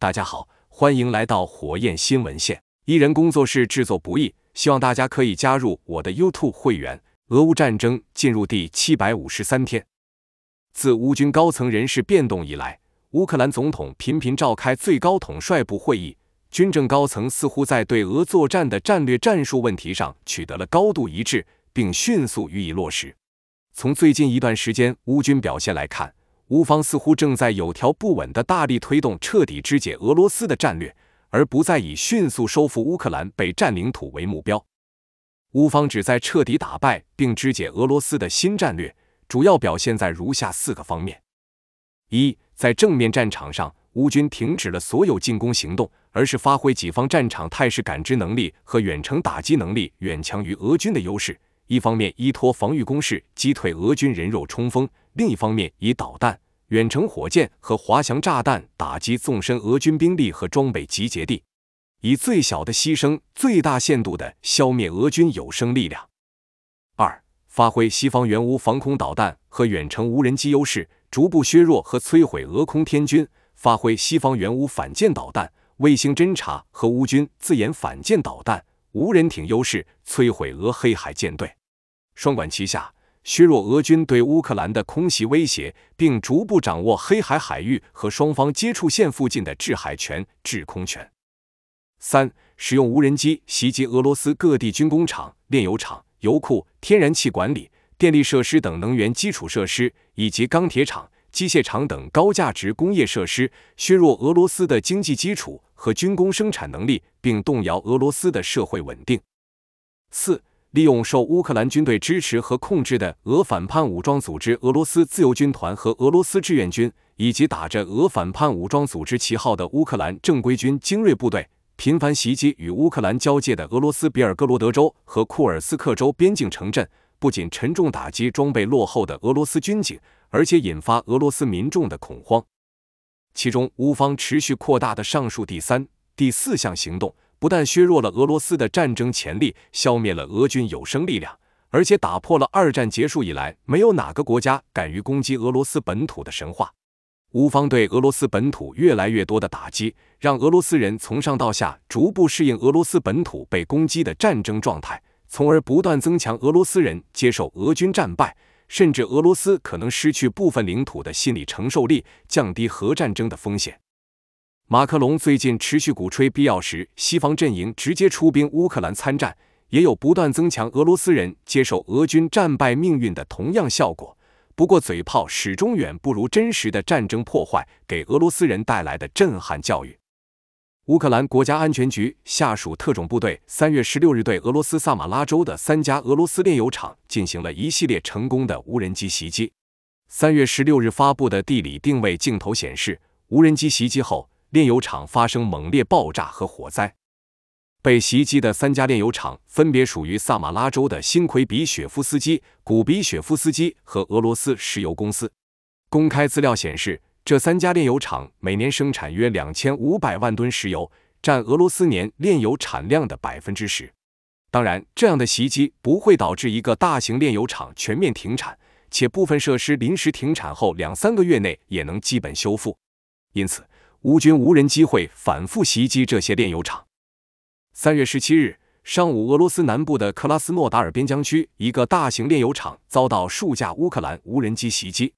大家好，欢迎来到火焰新闻线。一人工作室制作不易，希望大家可以加入我的 YouTube 会员。俄乌战争进入第七百五十三天，自乌军高层人事变动以来，乌克兰总统频频召开最高统帅部会议，军政高层似乎在对俄作战的战略战术问题上取得了高度一致，并迅速予以落实。从最近一段时间乌军表现来看，乌方似乎正在有条不紊地大力推动彻底肢解俄罗斯的战略，而不再以迅速收复乌克兰被占领土为目标。乌方旨在彻底打败并肢解俄罗斯的新战略，主要表现在如下四个方面：一，在正面战场上，乌军停止了所有进攻行动，而是发挥己方战场态势感知能力和远程打击能力远强于俄军的优势，一方面依托防御攻势击退俄军人肉冲锋。另一方面，以导弹、远程火箭和滑翔炸弹打击纵深俄军兵力和装备集结地，以最小的牺牲最大限度地消灭俄军有生力量。二、发挥西方原无防空导弹和远程无人机优势，逐步削弱和摧毁俄空天军；发挥西方原无反舰导弹、卫星侦察和乌军自研反舰导弹、无人艇优势，摧毁俄黑海舰队。双管齐下。削弱俄军对乌克兰的空袭威胁，并逐步掌握黑海海域和双方接触线附近的制海权、制空权。三、使用无人机袭击俄罗斯各地军工厂、炼油厂、油库、天然气管理、电力设施等能源基础设施，以及钢铁厂、机械厂等高价值工业设施，削弱俄罗斯的经济基础和军工生产能力，并动摇俄罗斯的社会稳定。四。利用受乌克兰军队支持和控制的俄反叛武装组织“俄罗斯自由军团”和“俄罗斯志愿军”，以及打着俄反叛武装组织旗号的乌克兰正规军精锐部队，频繁袭击与乌克兰交界的俄罗斯比尔哥罗德州和库尔斯克州边境城镇，不仅沉重打击装备落后的俄罗斯军警，而且引发俄罗斯民众的恐慌。其中，乌方持续扩大的上述第三、第四项行动。不但削弱了俄罗斯的战争潜力，消灭了俄军有生力量，而且打破了二战结束以来没有哪个国家敢于攻击俄罗斯本土的神话。乌方对俄罗斯本土越来越多的打击，让俄罗斯人从上到下逐步适应俄罗斯本土被攻击的战争状态，从而不断增强俄罗斯人接受俄军战败，甚至俄罗斯可能失去部分领土的心理承受力，降低核战争的风险。马克龙最近持续鼓吹，必要时西方阵营直接出兵乌克兰参战，也有不断增强俄罗斯人接受俄军战败命运的同样效果。不过，嘴炮始终远不如真实的战争破坏给俄罗斯人带来的震撼教育。乌克兰国家安全局下属特种部队三月十六日对俄罗斯萨马拉州的三家俄罗斯炼油厂进行了一系列成功的无人机袭击。三月十六日发布的地理定位镜头显示，无人机袭击后。炼油厂发生猛烈爆炸和火灾，被袭击的三家炼油厂分别属于萨马拉州的辛奎比、雪夫斯基、古比雪夫斯基和俄罗斯石油公司。公开资料显示，这三家炼油厂每年生产约两千五百万吨石油，占俄罗斯年炼油产量的百分之十。当然，这样的袭击不会导致一个大型炼油厂全面停产，且部分设施临时停产后两三个月内也能基本修复。因此。乌军无人机会反复袭击这些炼油厂。三月十七日上午，俄罗斯南部的克拉斯诺达尔边疆区一个大型炼油厂遭到数架乌克兰无人机袭击。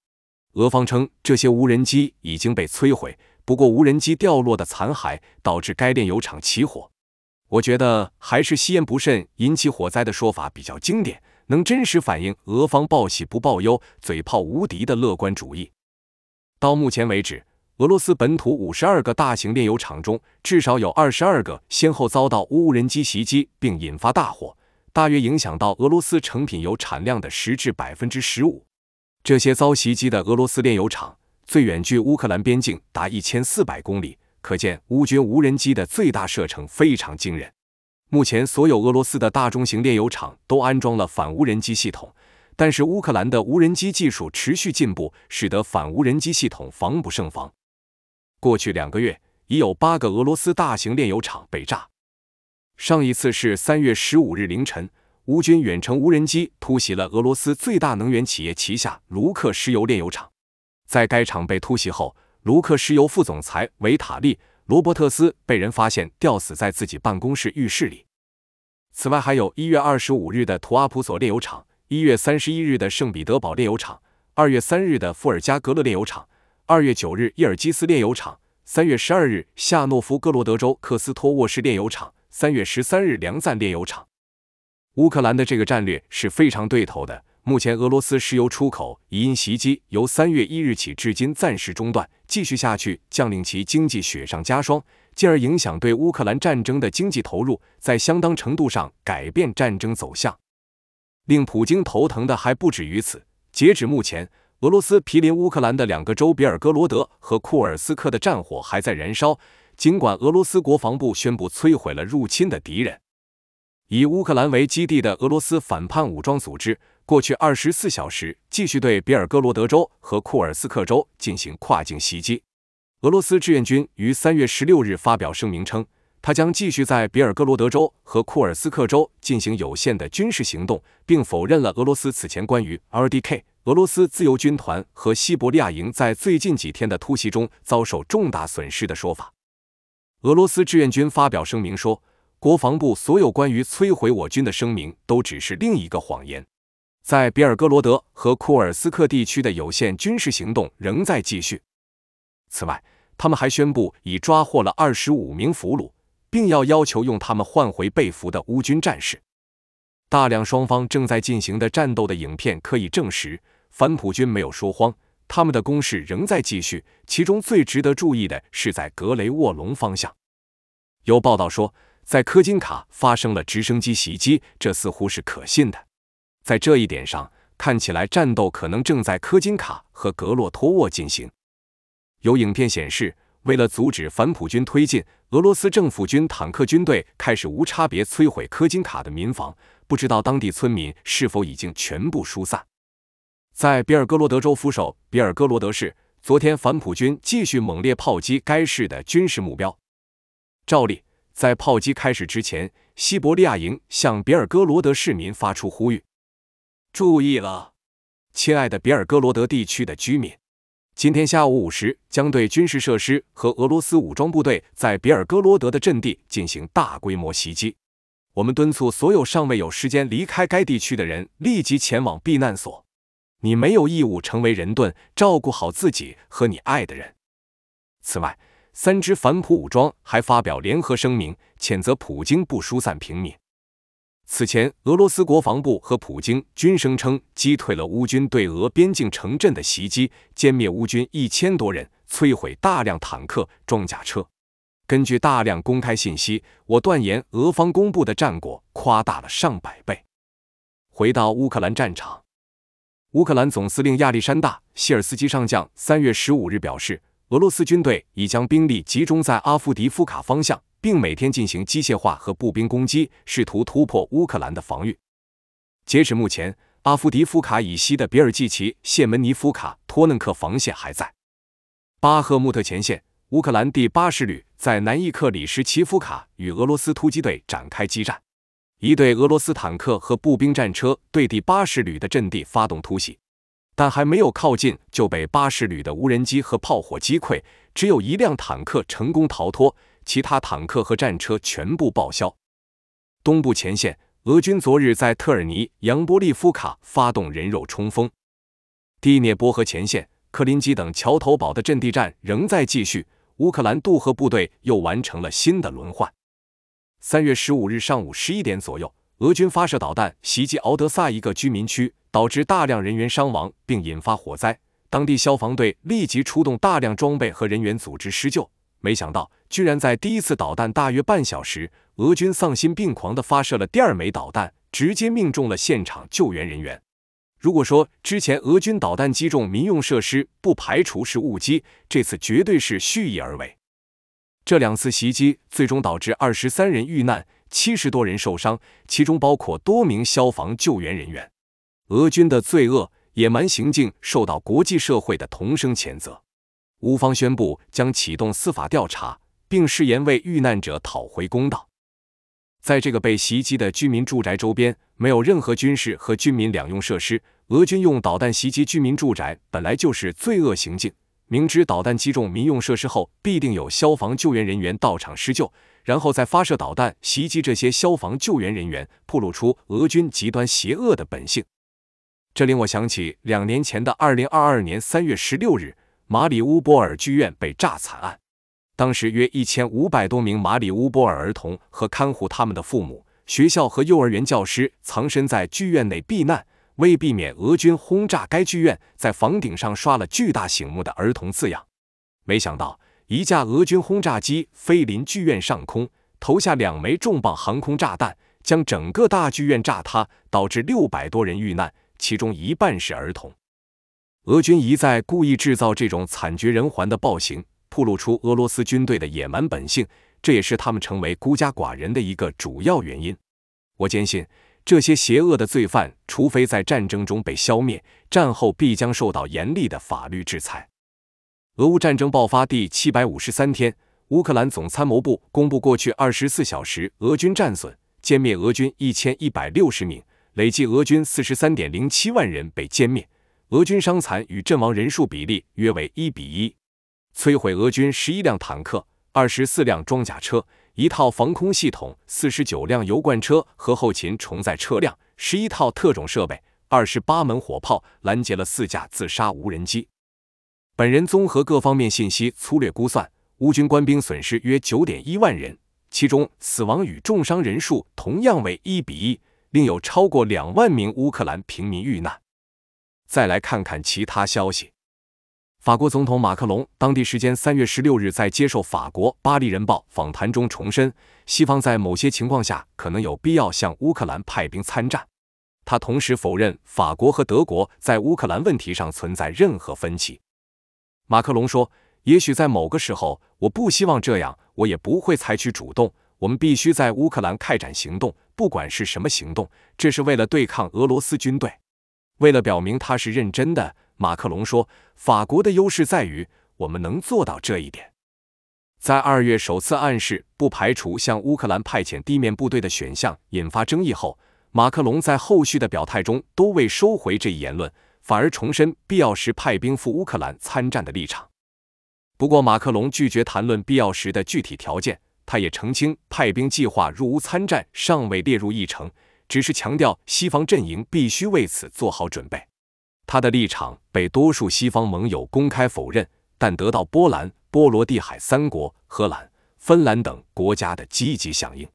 俄方称这些无人机已经被摧毁，不过无人机掉落的残骸导致该炼油厂起火。我觉得还是吸烟不慎引起火灾的说法比较经典，能真实反映俄方报喜不报忧、嘴炮无敌的乐观主义。到目前为止。俄罗斯本土五十二个大型炼油厂中，至少有二十二个先后遭到无人机袭击并引发大火，大约影响到俄罗斯成品油产量的十至百分之十五。这些遭袭击的俄罗斯炼油厂最远距乌克兰边境达一千四百公里，可见乌军无人机的最大射程非常惊人。目前，所有俄罗斯的大中型炼油厂都安装了反无人机系统，但是乌克兰的无人机技术持续进步，使得反无人机系统防不胜防。过去两个月，已有八个俄罗斯大型炼油厂被炸。上一次是三月十五日凌晨，乌军远程无人机突袭了俄罗斯最大能源企业旗下卢克石油炼油厂。在该厂被突袭后，卢克石油副总裁维塔利·罗伯特斯被人发现吊死在自己办公室浴室里。此外，还有一月二十五日的图阿普索炼油厂，一月三十一日的圣彼得堡炼油厂，二月三日的伏尔加格勒炼油厂。二月九日，伊尔基斯炼油厂；三月十二日，夏诺夫格罗德州克斯托沃市炼油厂；三月十三日，梁赞炼油厂。乌克兰的这个战略是非常对头的。目前，俄罗斯石油出口已因袭击由三月一日起至今暂时中断，继续下去将令其经济雪上加霜，进而影响对乌克兰战争的经济投入，在相当程度上改变战争走向。令普京头疼的还不止于此。截止目前，俄罗斯毗邻乌克兰的两个州——比尔哥罗德和库尔斯克的战火还在燃烧。尽管俄罗斯国防部宣布摧毁了入侵的敌人，以乌克兰为基地的俄罗斯反叛武装组织过去二十四小时继续对比尔哥罗德州和库尔斯克州进行跨境袭击。俄罗斯志愿军于三月十六日发表声明称，他将继续在比尔哥罗德州和库尔斯克州进行有限的军事行动，并否认了俄罗斯此前关于 RDK。俄罗斯自由军团和西伯利亚营在最近几天的突袭中遭受重大损失的说法，俄罗斯志愿军发表声明说，国防部所有关于摧毁我军的声明都只是另一个谎言。在比尔哥罗德和库尔斯克地区的有限军事行动仍在继续。此外，他们还宣布已抓获了二十五名俘虏，并要要求用他们换回被俘的乌军战士。大量双方正在进行的战斗的影片可以证实。反普军没有说慌，他们的攻势仍在继续。其中最值得注意的是在格雷沃隆方向。有报道说，在科金卡发生了直升机袭击，这似乎是可信的。在这一点上，看起来战斗可能正在科金卡和格洛托沃进行。有影片显示，为了阻止反普军推进，俄罗斯政府军坦克军队开始无差别摧毁科金卡的民房。不知道当地村民是否已经全部疏散。在比尔哥罗德州副首比尔哥罗德市，昨天反普军继续猛烈炮击该市的军事目标。照例，在炮击开始之前，西伯利亚营向比尔哥罗德市民发出呼吁：“注意了，亲爱的比尔哥罗德地区的居民，今天下午五时将对军事设施和俄罗斯武装部队在比尔哥罗德的阵地进行大规模袭击。我们敦促所有尚未有时间离开该地区的人立即前往避难所。”你没有义务成为人盾，照顾好自己和你爱的人。此外，三支反普武装还发表联合声明，谴责普京不疏散平民。此前，俄罗斯国防部和普京均声称击退了乌军对俄边境城镇的袭击，歼灭乌军一千多人，摧毁大量坦克、装甲车。根据大量公开信息，我断言俄方公布的战果夸大了上百倍。回到乌克兰战场。乌克兰总司令亚历山大·希尔斯基上将三月十五日表示，俄罗斯军队已将兵力集中在阿夫迪夫卡方向，并每天进行机械化和步兵攻击，试图突破乌克兰的防御。截止目前，阿夫迪夫卡以西的比尔季奇、谢门尼夫卡、托嫩克防线还在。巴赫穆特前线，乌克兰第八师旅在南伊克里什奇夫卡与俄罗斯突击队展开激战。一队俄罗斯坦克和步兵战车对第八十旅的阵地发动突袭，但还没有靠近就被八十旅的无人机和炮火击溃，只有一辆坦克成功逃脱，其他坦克和战车全部报销。东部前线，俄军昨日在特尔尼扬波利夫卡发动人肉冲锋。第聂伯河前线，克林基等桥头堡的阵地战仍在继续，乌克兰渡河部队又完成了新的轮换。三月十五日上午十一点左右，俄军发射导弹袭击敖德萨一个居民区，导致大量人员伤亡并引发火灾。当地消防队立即出动大量装备和人员组织施救，没想到居然在第一次导弹大约半小时，俄军丧心病狂地发射了第二枚导弹，直接命中了现场救援人员。如果说之前俄军导弹击中民用设施不排除是误击，这次绝对是蓄意而为。这两次袭击最终导致二十三人遇难，七十多人受伤，其中包括多名消防救援人员。俄军的罪恶野蛮行径受到国际社会的同声谴责。乌方宣布将启动司法调查，并誓言为遇难者讨回公道。在这个被袭击的居民住宅周边，没有任何军事和军民两用设施。俄军用导弹袭击居民住宅，本来就是罪恶行径。明知导弹击中民用设施后必定有消防救援人员到场施救，然后再发射导弹袭击这些消防救援人员，暴露出俄军极端邪恶的本性。这令我想起两年前的2022年3月16日，马里乌波尔剧院被炸惨案。当时约1500多名马里乌波尔儿童和看护他们的父母、学校和幼儿园教师藏身在剧院内避难。为避免俄军轰炸该剧院，在房顶上刷了巨大醒目的“儿童”字样。没想到，一架俄军轰炸机飞临剧院上空，投下两枚重磅航空炸弹，将整个大剧院炸塌，导致六百多人遇难，其中一半是儿童。俄军一再故意制造这种惨绝人寰的暴行，暴露出俄罗斯军队的野蛮本性，这也是他们成为孤家寡人的一个主要原因。我坚信。这些邪恶的罪犯，除非在战争中被消灭，战后必将受到严厉的法律制裁。俄乌战争爆发第七百五十三天，乌克兰总参谋部公布过去二十四小时俄军战损：歼灭俄军一千一百六十名，累计俄军四十三点零七万人被歼灭。俄军伤残与阵亡人数比例约为一比一，摧毁俄军十一辆坦克、二十四辆装甲车。一套防空系统、四十九辆油罐车和后勤重载车辆、十一套特种设备、二十八门火炮，拦截了四架自杀无人机。本人综合各方面信息，粗略估算，乌军官兵损失约九点一万人，其中死亡与重伤人数同样为一比一，另有超过两万名乌克兰平民遇难。再来看看其他消息。法国总统马克龙当地时间三月十六日在接受法国《巴黎人报》访谈中重申，西方在某些情况下可能有必要向乌克兰派兵参战。他同时否认法国和德国在乌克兰问题上存在任何分歧。马克龙说：“也许在某个时候，我不希望这样，我也不会采取主动。我们必须在乌克兰开展行动，不管是什么行动，这是为了对抗俄罗斯军队。”为了表明他是认真的。马克龙说法国的优势在于我们能做到这一点。在二月首次暗示不排除向乌克兰派遣地面部队的选项引发争议后，马克龙在后续的表态中都未收回这一言论，反而重申必要时派兵赴乌克兰参战的立场。不过，马克龙拒绝谈论必要时的具体条件，他也澄清派兵计划入乌参战尚未列入议程，只是强调西方阵营必须为此做好准备。他的立场被多数西方盟友公开否认，但得到波兰、波罗的海三国、荷兰、芬兰等国家的积极响应。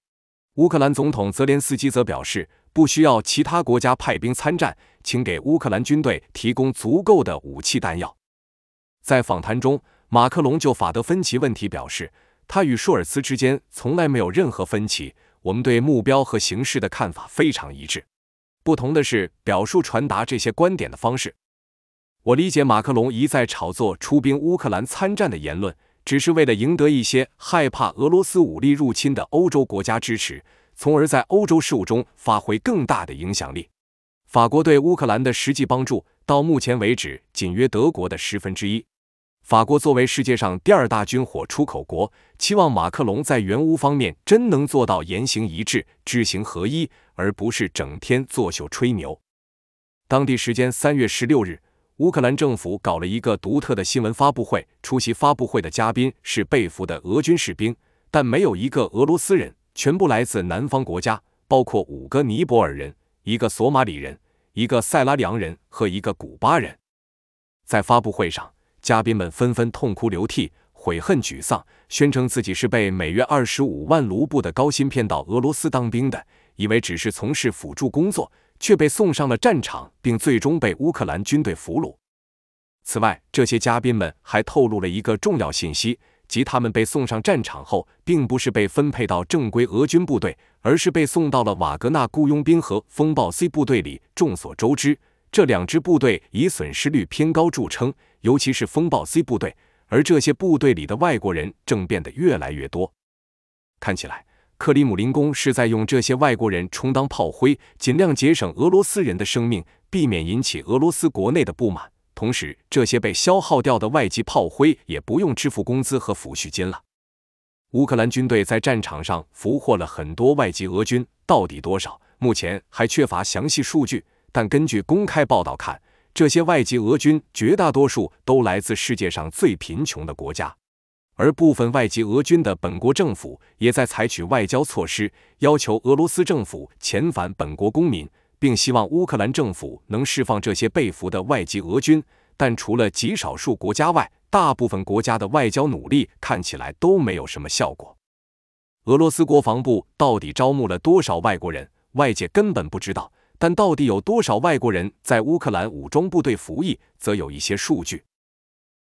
乌克兰总统泽连斯基则表示，不需要其他国家派兵参战，请给乌克兰军队提供足够的武器弹药。在访谈中，马克龙就法德分歧问题表示，他与舒尔茨之间从来没有任何分歧，我们对目标和形势的看法非常一致。不同的是，表述传达这些观点的方式。我理解马克龙一再炒作出兵乌克兰参战的言论，只是为了赢得一些害怕俄罗斯武力入侵的欧洲国家支持，从而在欧洲事务中发挥更大的影响力。法国对乌克兰的实际帮助，到目前为止仅约德国的十分之一。法国作为世界上第二大军火出口国，期望马克龙在援乌方面真能做到言行一致、知行合一。而不是整天作秀吹牛。当地时间三月十六日，乌克兰政府搞了一个独特的新闻发布会。出席发布会的嘉宾是被俘的俄军士兵，但没有一个俄罗斯人，全部来自南方国家，包括五个尼泊尔人、一个索马里人、一个塞拉利昂人和一个古巴人。在发布会上，嘉宾们纷纷痛哭流涕、悔恨沮丧，宣称自己是被每月二十五万卢布的高薪骗到俄罗斯当兵的。以为只是从事辅助工作，却被送上了战场，并最终被乌克兰军队俘虏。此外，这些嘉宾们还透露了一个重要信息，即他们被送上战场后，并不是被分配到正规俄军部队，而是被送到了瓦格纳雇佣兵和风暴 C 部队里。众所周知，这两支部队以损失率偏高著称，尤其是风暴 C 部队。而这些部队里的外国人正变得越来越多。看起来。克里姆林宫是在用这些外国人充当炮灰，尽量节省俄罗斯人的生命，避免引起俄罗斯国内的不满。同时，这些被消耗掉的外籍炮灰也不用支付工资和抚恤金了。乌克兰军队在战场上俘获了很多外籍俄军，到底多少？目前还缺乏详细数据。但根据公开报道看，这些外籍俄军绝大多数都来自世界上最贫穷的国家。而部分外籍俄军的本国政府也在采取外交措施，要求俄罗斯政府遣返本国公民，并希望乌克兰政府能释放这些被俘的外籍俄军。但除了极少数国家外，大部分国家的外交努力看起来都没有什么效果。俄罗斯国防部到底招募了多少外国人，外界根本不知道。但到底有多少外国人在乌克兰武装部队服役，则有一些数据。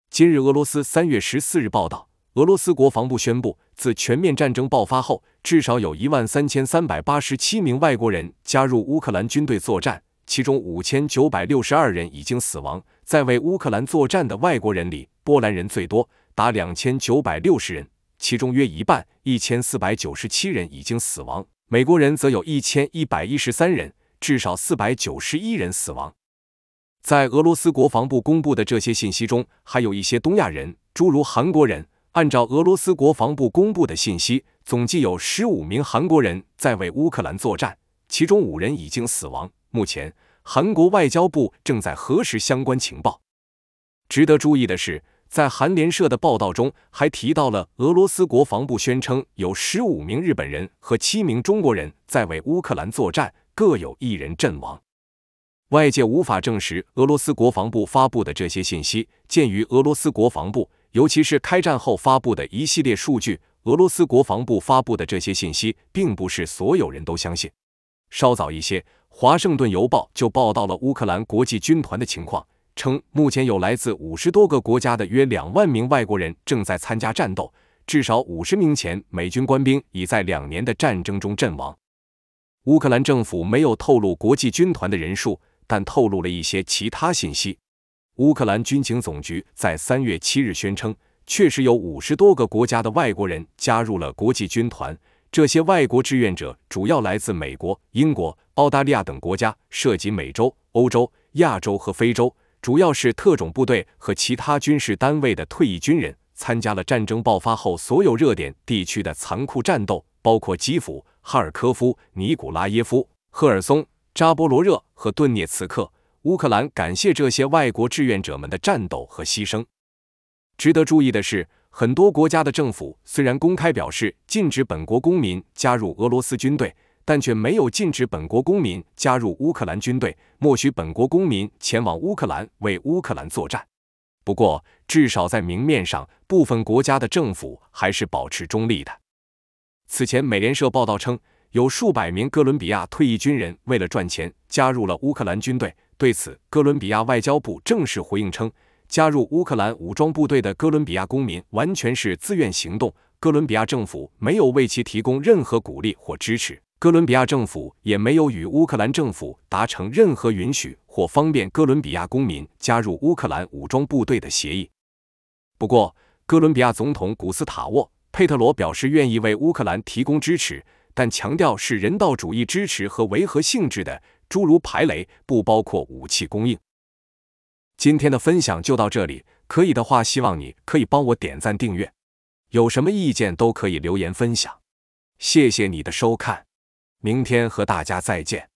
今日俄罗斯三月十四日报道。俄罗斯国防部宣布，自全面战争爆发后，至少有一万三千三百八十七名外国人加入乌克兰军队作战，其中五千九百六十二人已经死亡。在为乌克兰作战的外国人里，波兰人最多，达两千九百六十人，其中约一半，一千四百九十七人已经死亡。美国人则有一千一百一十三人，至少四百九十一人死亡。在俄罗斯国防部公布的这些信息中，还有一些东亚人，诸如韩国人。按照俄罗斯国防部公布的信息，总计有十五名韩国人在为乌克兰作战，其中五人已经死亡。目前，韩国外交部正在核实相关情报。值得注意的是，在韩联社的报道中还提到了俄罗斯国防部宣称有十五名日本人和七名中国人在为乌克兰作战，各有一人阵亡。外界无法证实俄罗斯国防部发布的这些信息。鉴于俄罗斯国防部。尤其是开战后发布的一系列数据，俄罗斯国防部发布的这些信息，并不是所有人都相信。稍早一些，《华盛顿邮报》就报道了乌克兰国际军团的情况，称目前有来自五十多个国家的约两万名外国人正在参加战斗，至少五十名前美军官兵已在两年的战争中阵亡。乌克兰政府没有透露国际军团的人数，但透露了一些其他信息。乌克兰军情总局在三月七日宣称，确实有五十多个国家的外国人加入了国际军团。这些外国志愿者主要来自美国、英国、澳大利亚等国家，涉及美洲、欧洲、亚洲和非洲，主要是特种部队和其他军事单位的退役军人，参加了战争爆发后所有热点地区的残酷战斗，包括基辅、哈尔科夫、尼古拉耶夫、赫尔松、扎波罗热和顿涅茨克。乌克兰感谢这些外国志愿者们的战斗和牺牲。值得注意的是，很多国家的政府虽然公开表示禁止本国公民加入俄罗斯军队，但却没有禁止本国公民加入乌克兰军队，默许本国公民前往乌克兰为乌克兰作战。不过，至少在明面上，部分国家的政府还是保持中立的。此前，美联社报道称，有数百名哥伦比亚退役军人为了赚钱加入了乌克兰军队。对此，哥伦比亚外交部正式回应称，加入乌克兰武装部队的哥伦比亚公民完全是自愿行动，哥伦比亚政府没有为其提供任何鼓励或支持，哥伦比亚政府也没有与乌克兰政府达成任何允许或方便哥伦比亚公民加入乌克兰武装部队的协议。不过，哥伦比亚总统古斯塔沃·佩特罗表示愿意为乌克兰提供支持，但强调是人道主义支持和维和性质的。诸如排雷，不包括武器供应。今天的分享就到这里，可以的话希望你可以帮我点赞订阅，有什么意见都可以留言分享。谢谢你的收看，明天和大家再见。